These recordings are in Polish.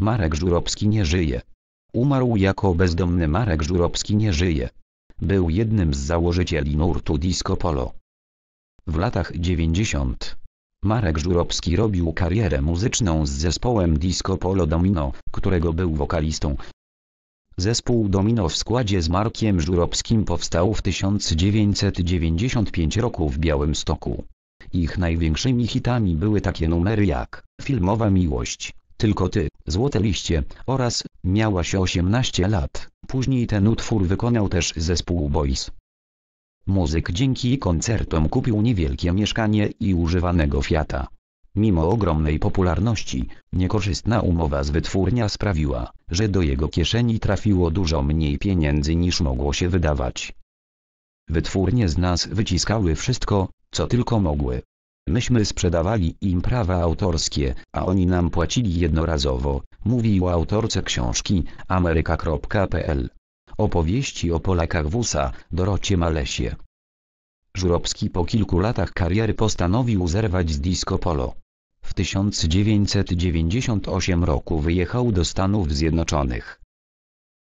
Marek Żurowski nie żyje. Umarł jako bezdomny Marek Żurowski nie żyje. Był jednym z założycieli nurtu Disco Polo. W latach 90. Marek Żurowski robił karierę muzyczną z zespołem Disco Polo Domino, którego był wokalistą. Zespół Domino w składzie z Markiem Żurowskim powstał w 1995 roku w Białymstoku. Ich największymi hitami były takie numery jak Filmowa Miłość, Tylko Ty, Złote Liście, oraz miała się 18 lat. Później ten utwór wykonał też zespół Boys. Muzyk dzięki koncertom kupił niewielkie mieszkanie i używanego Fiata. Mimo ogromnej popularności, niekorzystna umowa z wytwórnia sprawiła, że do jego kieszeni trafiło dużo mniej pieniędzy niż mogło się wydawać. Wytwórnie z nas wyciskały wszystko, co tylko mogły, Myśmy sprzedawali im prawa autorskie, a oni nam płacili jednorazowo, mówił autorce książki ameryka.pl. Opowieści o Polakach w USA, Dorocie Malesie. Żurowski po kilku latach kariery postanowił zerwać z disco polo. W 1998 roku wyjechał do Stanów Zjednoczonych.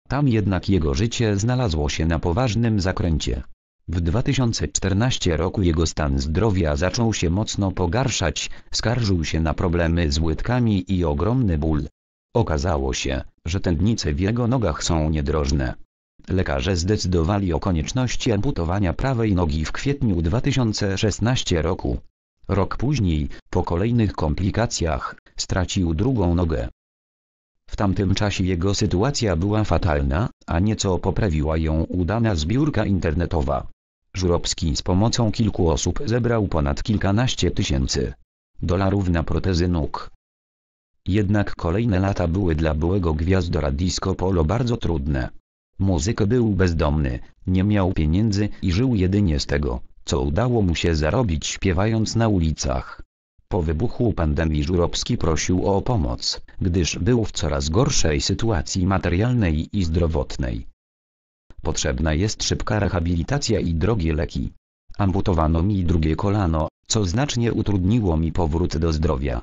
Tam jednak jego życie znalazło się na poważnym zakręcie. W 2014 roku jego stan zdrowia zaczął się mocno pogarszać, skarżył się na problemy z łydkami i ogromny ból. Okazało się, że tętnice w jego nogach są niedrożne. Lekarze zdecydowali o konieczności amputowania prawej nogi w kwietniu 2016 roku. Rok później, po kolejnych komplikacjach, stracił drugą nogę. W tamtym czasie jego sytuacja była fatalna, a nieco poprawiła ją udana zbiórka internetowa. Żurobski z pomocą kilku osób zebrał ponad kilkanaście tysięcy dolarów na protezy nóg. Jednak kolejne lata były dla byłego gwiazdora disco polo bardzo trudne. Muzyk był bezdomny, nie miał pieniędzy i żył jedynie z tego, co udało mu się zarobić śpiewając na ulicach. Po wybuchu pandemii Żurowski prosił o pomoc, gdyż był w coraz gorszej sytuacji materialnej i zdrowotnej potrzebna jest szybka rehabilitacja i drogie leki. Amputowano mi drugie kolano, co znacznie utrudniło mi powrót do zdrowia.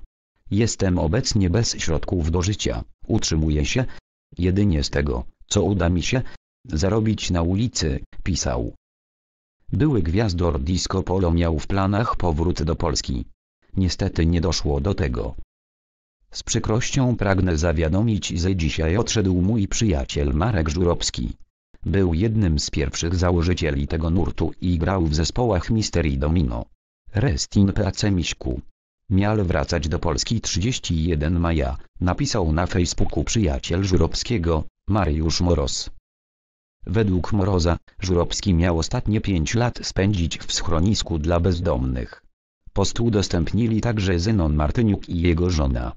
Jestem obecnie bez środków do życia, utrzymuję się jedynie z tego, co uda mi się zarobić na ulicy, pisał. Były gwiazdor disco polo miał w planach powrót do Polski. Niestety nie doszło do tego. Z przykrością pragnę zawiadomić, że dzisiaj odszedł mój przyjaciel Marek Żurowski. Był jednym z pierwszych założycieli tego nurtu i grał w zespołach Misterii Domino. Rest in peace Miśku. Miał wracać do Polski 31 maja, napisał na Facebooku przyjaciel Żurowskiego, Mariusz Moros. Według Moroza, Żurowski miał ostatnie pięć lat spędzić w schronisku dla bezdomnych. Post udostępnili także Zenon Martyniuk i jego żona.